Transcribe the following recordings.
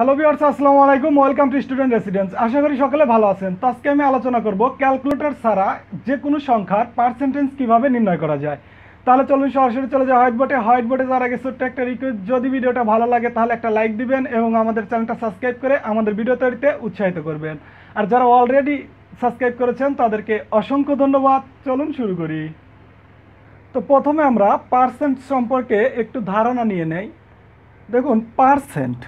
hello viewers আসসালামু আলাইকুম welcome to student residence আশা করি সকলে ভালো আছেন তো আজকে আমি আলোচনা করব ক্যালকুলেটর ছাড়া যে কোনো সংখ্যার পার্সেন্টেজ কিভাবে নির্ণয় করা যায় তাহলে চলুন সরাসরি চলে যায় হোয়াইট বোর্ডে হোয়াইট বোর্ডে যাওয়ার আগে ছোট্ট একটা রিকোয়েস্ট যদি ভিডিওটা ভালো লাগে তাহলে একটা লাইক দিবেন এবং আমাদের চ্যানেলটা সাবস্ক্রাইব করে আমাদের ভিডিও তৈরিতে উৎসাহিত করবেন আর যারা অলরেডি সাবস্ক্রাইব করেছেন তাদেরকে অসংখ্য ধন্যবাদ চলুন শুরু করি তো প্রথমে আমরা পার্সেন্ট সম্পর্কে একটু ধারণা নিয়ে নেই দেখুন percent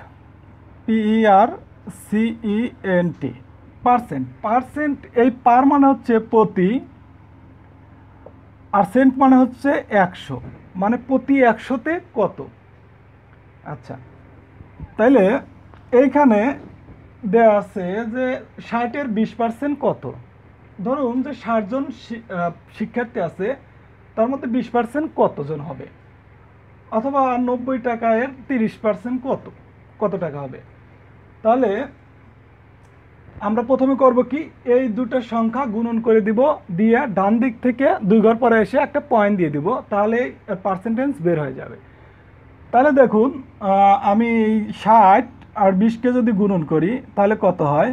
P E R C E N T percent percent এই পার মানে হচ্ছে প্রতি আর সেন্ট মানে হচ্ছে একশো মানে প্রতি একশোতে কত আচ্ছা তাইলে এইখানে দেওয়া আছে যে ষাটের বিশ পার্সেন্ট কত ধরুন যে ষাটজন শিক্ষার্থী আছে তার মধ্যে বিশ পার্সেন্ট কতজন হবে অথবা নব্বই টাকায় তিরিশ পার্সেন্ট কত কত টাকা হবে তাহলে আমরা প্রথমে করব কি এই দুটো সংখ্যা গুণন করে দিব দিয়ে ডান দিক থেকে দুই ঘর পরে এসে একটা পয়েন্ট দিয়ে দিব তাহলে পার্সেন্টেজ বের হয়ে যাবে তাহলে দেখুন আমি ষাট আর বিশকে যদি গুণন করি তাহলে কত হয়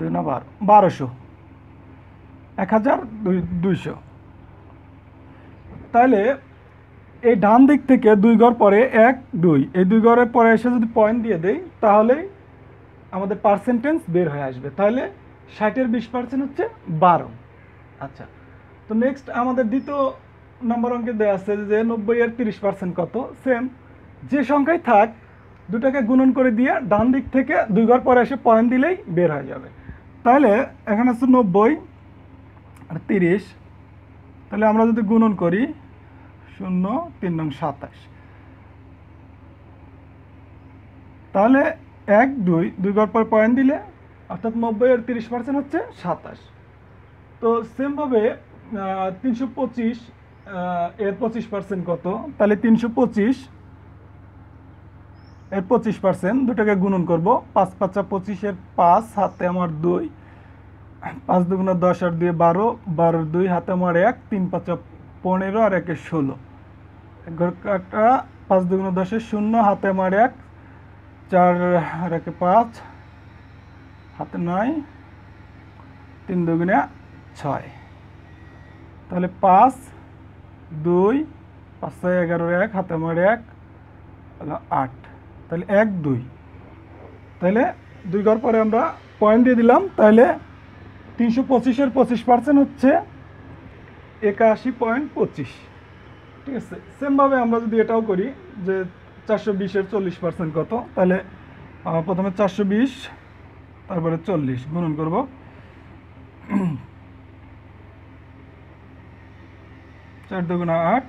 দুই না বারো বারোশো এক হাজার দুইশো তাহলে এই ডান দিক থেকে দুই গড় পরে এক দুই এই দুই গড়ের পরে এসে যদি পয়েন্ট দিয়ে দেই তাহলে আমাদের পার্সেন্টেজ বের হয়ে আসবে তাহলে ষাটের বিশ পার্সেন্ট হচ্ছে বারো আচ্ছা তো নেক্সট আমাদের দ্বিতীয় নম্বর অঙ্কে দেওয়া আছে যে নব্বই আর তিরিশ পার্সেন্ট কত সেম যে সংখ্যায় থাক দুটাকে গুণন করে দিয়ে ডান দিক থেকে দুই ঘর পরে এসে পয়েন্ট দিলেই বের হয়ে যাবে তাহলে এখানে আছে নব্বই আর তিরিশ তাহলে আমরা যদি গুণন করি শূন্য তিন নং সাতাশ তাহলে এক দুই দুই ঘর পর পয়েন্ট দিলে অর্থাৎ আর তিরিশ পার্সেন্ট হচ্ছে সাতাশ তো সেমভাবে তিনশো পঁচিশ এর পঁচিশ পার্সেন্ট কত তাহলে তিনশো পঁচিশ এর পঁচিশ পার্সেন্ট দুটাকে গুণন করবো পাঁচ পাঁচা পঁচিশের পাঁচ হাতে আমার দুই পাঁচ দুগুণা দশ আর দুই বারো বারো দুই হাতে আমার এক তিন পাঁচা পনেরো আর একে ষোলো ঘর কাটা পাঁচ দুগুণ দশে শূন্য হাতে আমার এক চার আর একে পাঁচ হাতে নয় তিন দুগুণে ছয় তাহলে পাঁচ দুই পাঁচ ছয় এগারো এক হাতে আমার এক আট তাহলে এক দুই তাহলে দুই ঘর পরে আমরা পয়েন্ট দিয়ে দিলাম তাহলে তিনশো পঁচিশের পঁচিশ পার্সেন্ট হচ্ছে একাশি পয়েন্ট পঁচিশ ঠিক আছে সেমভাবে আমরা যদি এটাও করি যে চারশো বিশের চল্লিশ পার্সেন্ট কত তাহলে প্রথমে চারশো বিশ তারপরে চল্লিশ গুণন করব চার দুগুণা আট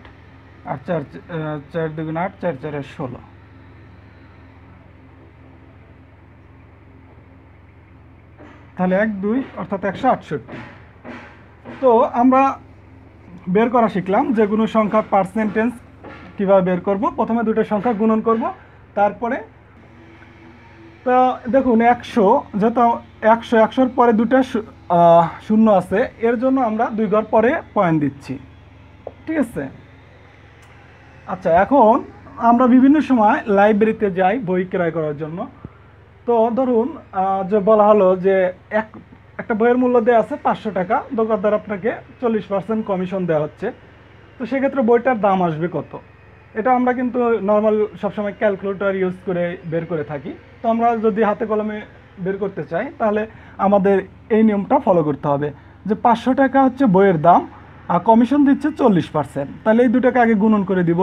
আর চার চার দুগুণা আট চার চারে ষোলো তাহলে এক দুই অর্থাৎ একশো আটষট্টি তো আমরা বের করা শিখলাম যে কোনো সংখ্যা পার্সেন্টেজ কীভাবে বের করব প্রথমে দুটো সংখ্যা গুণন করব তারপরে তো দেখুন একশো যেহেতু একশো একশোর পরে দুটো শূন্য আছে এর জন্য আমরা দুই ঘর পরে পয়েন্ট দিচ্ছি ঠিক আছে আচ্ছা এখন আমরা বিভিন্ন সময় লাইব্রেরিতে যাই বই ক্রয় করার জন্য তো ধরুন যে বলা হলো যে এক একটা বইয়ের মূল্য দেওয়া আছে পাঁচশো টাকা দোকানদার আপনাকে চল্লিশ পার্সেন্ট কমিশন দেওয়া হচ্ছে তো সেক্ষেত্রে বইটার দাম আসবে কত এটা আমরা কিন্তু নর্মাল সবসময় ক্যালকুলেটর ইউজ করে বের করে থাকি তো আমরা যদি হাতে কলমে বের করতে চাই তাহলে আমাদের এই নিয়মটা ফলো করতে হবে যে পাঁচশো টাকা হচ্ছে বইয়ের দাম আর কমিশন দিচ্ছে চল্লিশ পার্সেন্ট তাহলে এই দুটাকে আগে গুণন করে দিব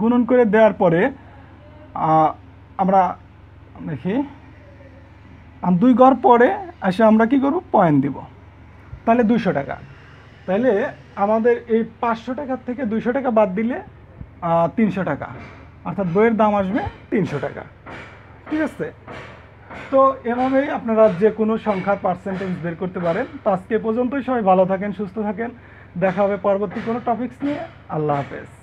গুণন করে দেওয়ার পরে আমরা দেখি আর দুই গড় পরে আসে আমরা কি করব পয়েন্ট দিব তাহলে দুশো টাকা তাহলে আমাদের এই পাঁচশো টাকার থেকে দুশো টাকা বাদ দিলে তিনশো টাকা অর্থাৎ বইয়ের দাম আসবে তিনশো টাকা ঠিক আছে তো এভাবেই আপনারা যে কোনো সংখ্যার পার্সেন্টেজ বের করতে পারেন তো আজকে পর্যন্তই সবাই ভালো থাকেন সুস্থ থাকেন দেখা হবে পরবর্তী কোনো টপিকস নিয়ে আল্লাহ হাফেজ